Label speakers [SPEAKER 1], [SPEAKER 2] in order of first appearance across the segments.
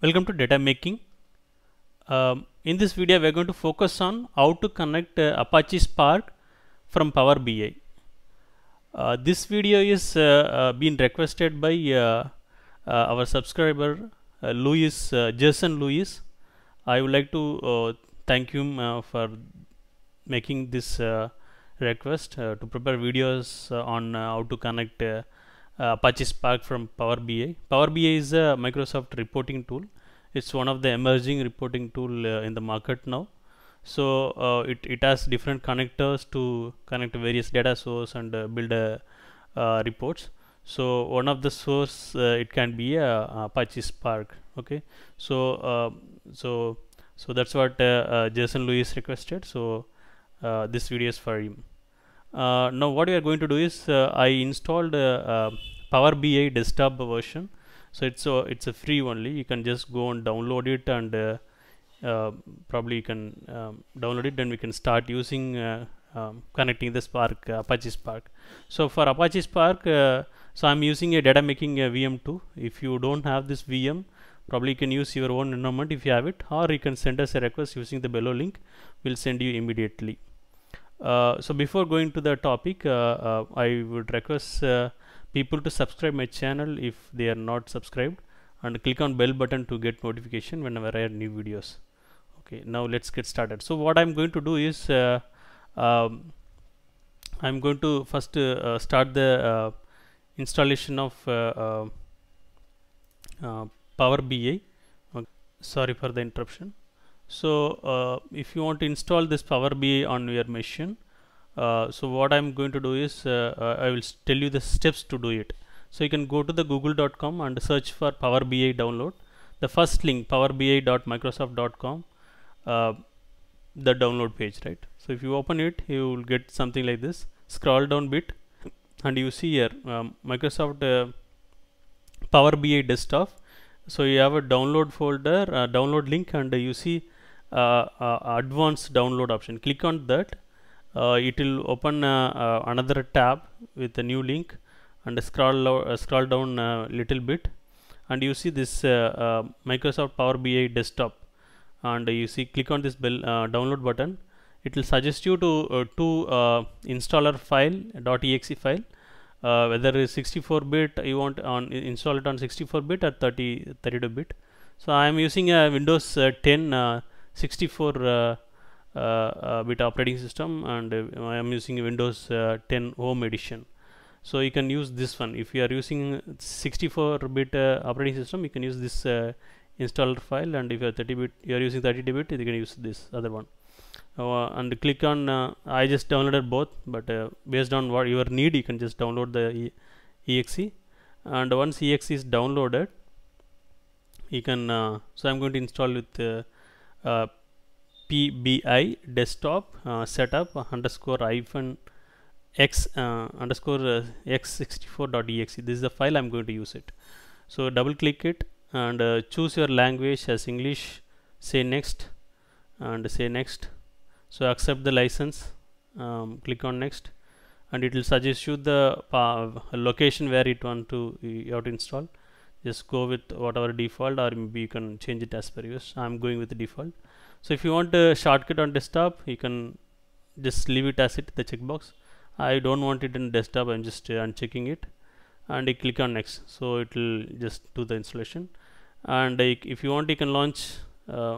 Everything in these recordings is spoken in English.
[SPEAKER 1] Welcome to data making. Um, in this video, we are going to focus on how to connect uh, Apache Spark from Power BI. Uh, this video is uh, uh requested by uh, uh, our subscriber Louis Jason Lewis. I would like to thank him for making this request to prepare videos on how to connect uh, apache Spark from Power BI. Power BI is a Microsoft reporting tool. It's one of the emerging reporting tool uh, in the market now. So uh, it, it has different connectors to connect various data source and build reports so one of the source uh, it can be a uh, apache spark okay so uh, so so that's what jason lewis requested so this video is for him now what we are going to do is i installed um, Power BI desktop version. So it's a, it's a free only. You can just go and download it and uh, uh, probably you can um, download it. Then we can start using uh, um, connecting the Spark uh, Apache Spark. So for Apache Spark, uh, so I'm using a data making uh, VM2. If you don't have this VM, probably you can use your own environment if you have it, or you can send us a request using the below link. We'll send you immediately. Uh, so before going to the topic uh, uh, I would request people to subscribe my channel if they are not subscribed and click on bell button to get notification whenever I add new videos okay now let's get started so what I'm going to do is uh, um, I'm going to first uh, uh start the uh, installation of uh, Power BI okay. sorry for the interruption so if you want to install this Power BI on your machine uh, so what I'm going to do is uh, uh, I will tell you the steps to do it so you can go to the google.com and search for Power BI download the first link powerbi.microsoft.com the download page right so if you open it you will get something like this scroll down bit and you see here um, Microsoft uh, Power BI desktop so you have a download folder uh, download link and uh, you see advanced download option click on that uh, it will open uh, uh, another tab with a new link and scroll scroll down a little bit and you see this Microsoft Power BI desktop and you see click on this bell download button it will suggest you to to installer file .exe file uh, whether it's 64 bit you want on install it on 64 bit or 30 32 bit so I am using a Windows uh, 10 uh, 64 uh, uh, bit operating system and uh, I am using Windows 10 Home Edition. So you can use this one. If you are using 64-bit operating system, you can use this installer file and if you are 30 bit you are using 32 bit you can use this other one uh, and click on uh, I just downloaded both but uh, based on what your need you can just download the e exe and once exe is downloaded you can so I'm going to install with PBI desktop uh, setup uh, underscore hyphen x uh, underscore x64 uh, x64.exe this is the file I'm going to use it so double click it and uh, choose your language as English say next and say next so accept the license um, click on next and it will suggest you the uh, location where it want to you have to install just go with whatever default or maybe you can change it as per use. I'm going with the default so if you want a shortcut on desktop you can just leave it as it the checkbox I don't want it in desktop I'm just uh, unchecking it and click on next so it will just do the installation and if you want you can launch uh,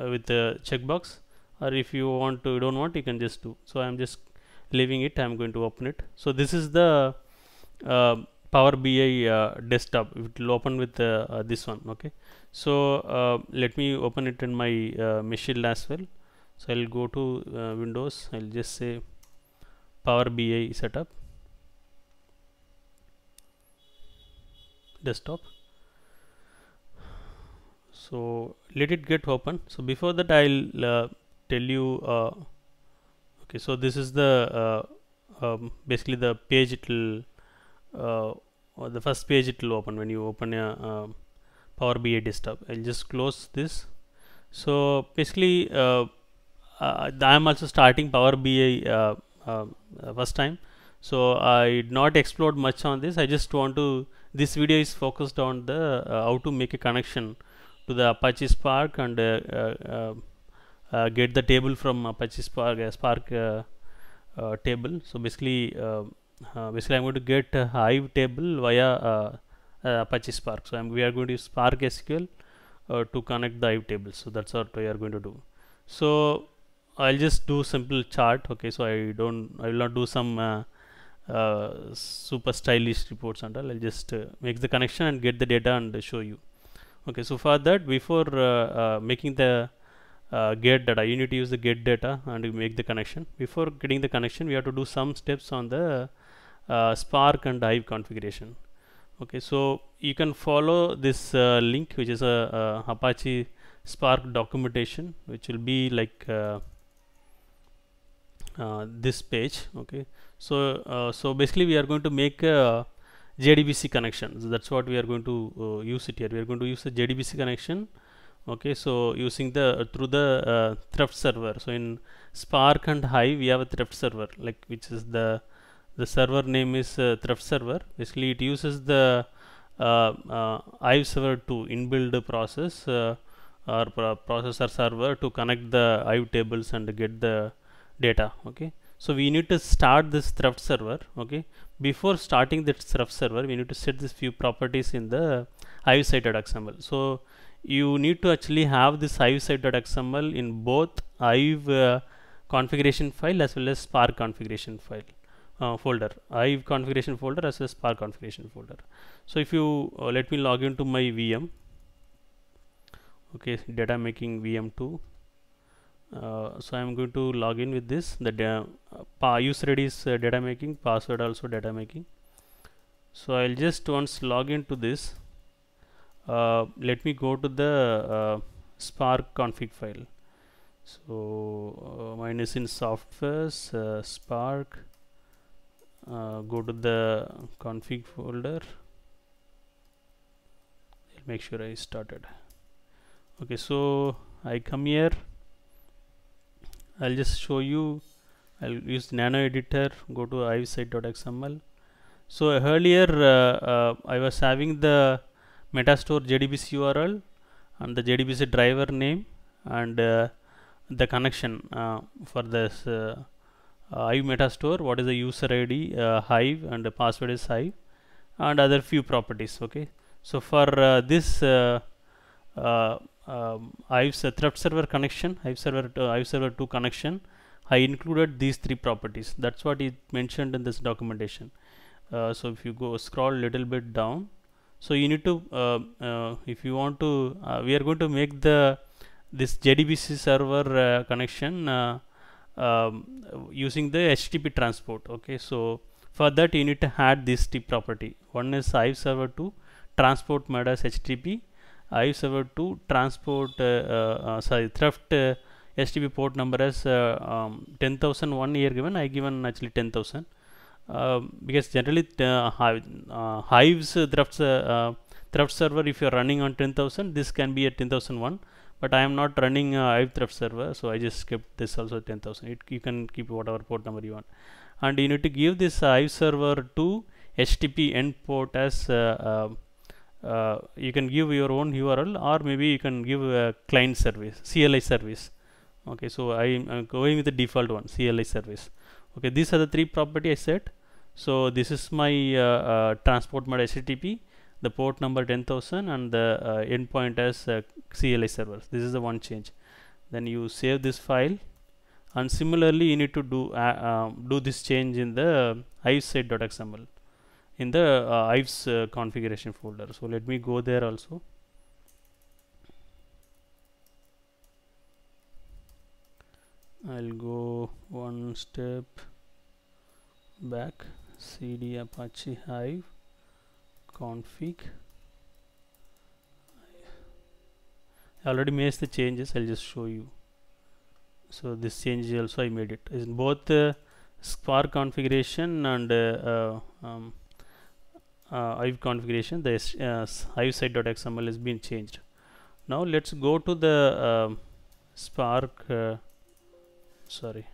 [SPEAKER 1] uh, with the checkbox or if you want to you don't want you can just do so I'm just leaving it I'm going to open it so this is the uh, Power BI uh, desktop it will open with uh, uh this one okay so uh, let me open it in my uh, machine as well so I'll go to uh, Windows I'll just say Power BI setup desktop so let it get open so before that I'll tell you okay so this is the um, basically the page it will uh, the first page it will open when you open a uh, Power BI desktop. I'll just close this. So basically, uh, uh I'm also starting Power BI uh, uh, first time. So I not explored much on this. I just want to. This video is focused on the how to make a connection to the Apache Spark and get the table from Apache Spark Spark table. So basically. Uh, basically I'm going to get a Hive table via uh, uh, Apache Spark. So I'm, we are going to use Spark SQL to connect the Hive table. So that's what we are going to do. So I'll just do simple chart. Okay, so I don't I will not do some uh, super stylish reports and all. I'll just uh, make the connection and get the data and show you. Okay, so for that, before uh, making the get data, you need to use the get data and make the connection. Before getting the connection, we have to do some steps on the uh, Spark and Hive configuration. Okay, so you can follow this uh, link, which is a, a, Apache Spark documentation, which will be like uh, uh this page. Okay, so uh, so basically we are going to make a JDBC connection. So that's what we are going to uh, use it here. We are going to use the JDBC connection. Okay, so using the through the Thrift server. So in Spark and Hive, we have a Thrift server, like which is the the server name is uh, thrift server basically it uses the uh, uh, IVE server 2 inbuilt process uh, or pro processor server to connect the IVE tables and get the data okay so we need to start this thrift server okay before starting the thrift server we need to set these few properties in the IVE XML. so you need to actually have this IVE XML in both IVE uh, configuration file as well as spark configuration file uh, folder hive configuration folder as a spark configuration folder so if you uh, let me log into my vm okay data making vm2 uh, so I'm going to log in with this the uh, user ID is uh, data making password also data making so I'll just once log into this uh, let me go to the uh, spark config file so uh, mine is in softwares spark uh, go to the config folder I'll make sure I started okay so I come here I'll just show you I'll use nano editor go to ivsite.xml so earlier uh, uh, I was having the metastore JDBC URL and the JDBC driver name and uh, the connection uh, for this uh, metastore what is the user id uh, hive and the password is hive and other few properties okay so for uh, this uh, uh um, hive uh, thread server connection hive server to uh, hive server 2 connection i included these three properties that's what it mentioned in this documentation so if you go scroll little bit down so you need to if you want to we are going to make the this jdbc server connection um, using the HTTP transport okay so for that you need to add this tip property one is IVE server 2 transport mode as HTTP IVE server 2 transport uh, uh, uh sorry theft uh, HTTP port number as uh, um, 10,001 here given I given actually 10,000 um, because generally Hive's uh, Thrift theft server if you are running on 10,000 this can be at 10,001 but I am not running a iBthrift server so I just skipped this also 10,000 you can keep whatever port number you want and you need to give this uh, server to HTTP end port as uh, um, uh, you can give your own URL or maybe you can give a client service CLI service okay so I am going with the default one CLI service okay these are the three property I set so this is my uh, uh, transport mode HTTP the port number 10000 and the uh, endpoint as uh, CLI This is the one change. Then you save this file and similarly you need to do uh, um, do this change in the IVE site.xml in the uh, IVE's uh, configuration folder. So let me go there also. I'll go one step back cd apache hive config I already made the changes I'll just show you so this change also I made it in both uh, spark configuration and uh, uh, um, uh hive configuration the uh, hive site.xml has been changed now let's go to the um, spark uh, sorry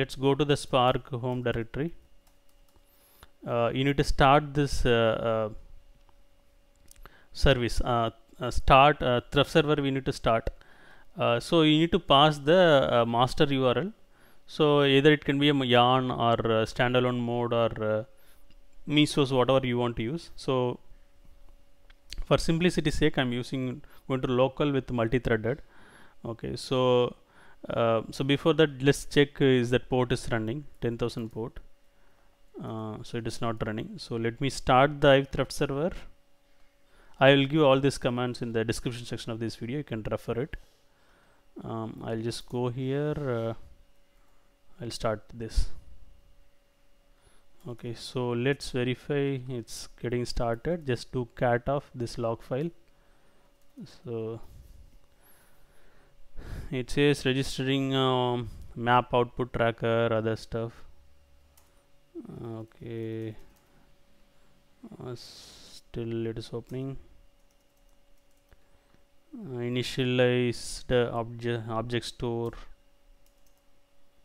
[SPEAKER 1] let's go to the spark home directory uh, you need to start this uh, uh, service start Thrift server we need to start so you need to pass the master URL so either it can be a yarn or standalone mode or Mesos whatever you want to use so for simplicity's sake I'm using going to local with multi-threaded okay so uh, so before that let's check is that port is running 10,000 port uh, so it is not running so let me start the iThrift server I will give all these commands in the description section of this video you can refer it um, I'll just go here uh, I'll start this okay so let's verify it's getting started just do cat off this log file so it says registering um, map output tracker other stuff okay uh, still it is opening uh, initialized obje object store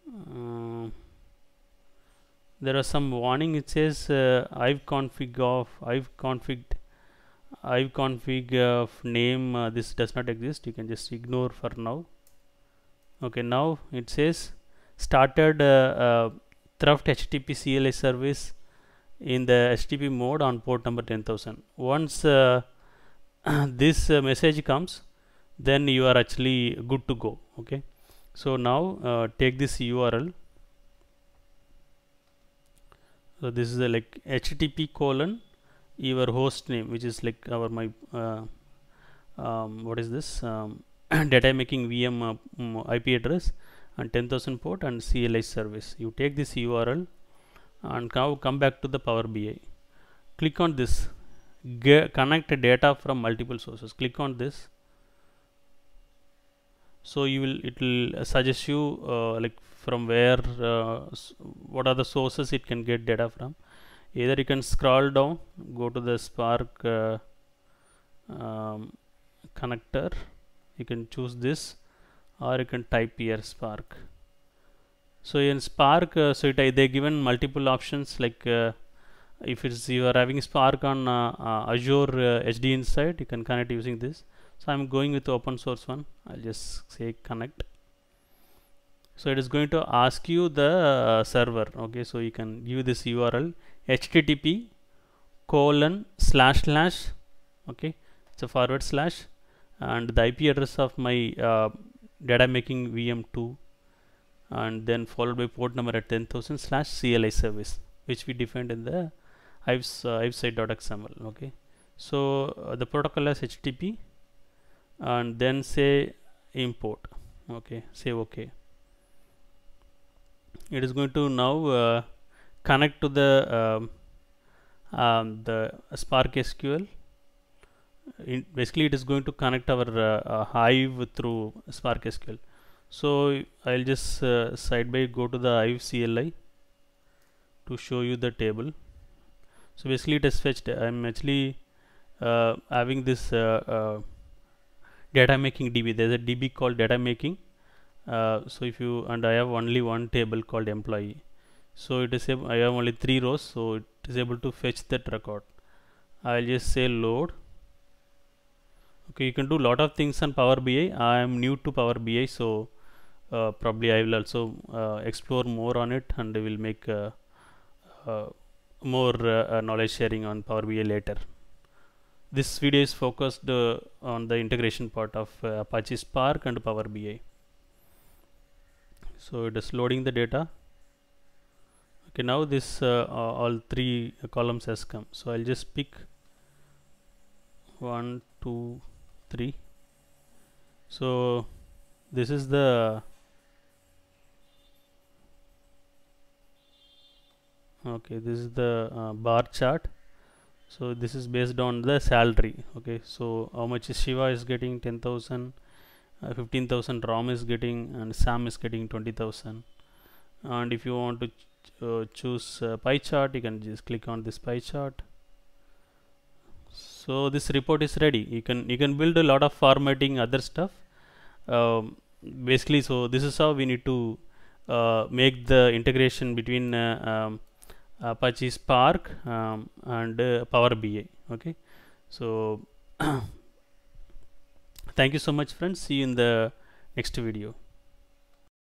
[SPEAKER 1] uh, there are some warning it says uh, I've config of I've configured I've config of name uh, this does not exist you can just ignore for now okay now it says started uh, uh Microsoft HTTP CLI service in the HTTP mode on port number 10,000. Once uh, this uh, message comes, then you are actually good to go. Okay. So now uh, take this URL. So this is like HTTP colon your host name, which is like our my uh, um, what is this um, data making VM uh, mm, IP address and 10,000 port and CLI service. You take this URL and now come back to the Power BI. Click on this Get, connect data from multiple sources. Click on this. So you will it will suggest you uh, like from where uh, what are the sources it can get data from. Either you can scroll down, go to the Spark uh, um, connector. You can choose this or you can type here spark so in spark uh, so it, uh, they given multiple options like uh, if it's you are having spark on uh, uh azure hd uh, inside you can connect using this so i'm going with open source one i'll just say connect so it is going to ask you the server okay so you can give this url http colon slash slash okay it's a forward slash and the ip address of my data making VM2 and then followed by port number at 10,000 slash CLI service which we defined in the IVES, uh, IVESite.xml okay so uh, the protocol is HTTP and then say import okay say okay it is going to now uh, connect to the um, um the Spark SQL in basically it is going to connect our uh, uh, Hive through Spark SQL. So I'll just uh, side by go to the Hive CLI to show you the table. So basically it is fetched. I'm actually having this data making DB. There's a DB called data making. Uh, so if you and I have only one table called employee. So it is I have only three rows, so it is able to fetch that record. I'll just say load okay you can do lot of things on power bi i am new to power bi so uh, probably i will also uh, explore more on it and will make uh, uh more uh, uh, knowledge sharing on power bi later this video is focused on the integration part of apache spark and power bi so it is loading the data okay now this all three columns has come so i'll just pick one two 3 so this is the okay this is the uh, bar chart so this is based on the salary okay so how much is Shiva is getting 10,000 uh, 15,000 Ram is getting and Sam is getting 20,000 and if you want to ch uh, choose pie chart you can just click on this pie chart so this report is ready you can you can build a lot of formatting other stuff um, basically so this is how we need to uh, make the integration between uh, um, Apache Spark um, and uh, Power BI okay so thank you so much friends see you in the next video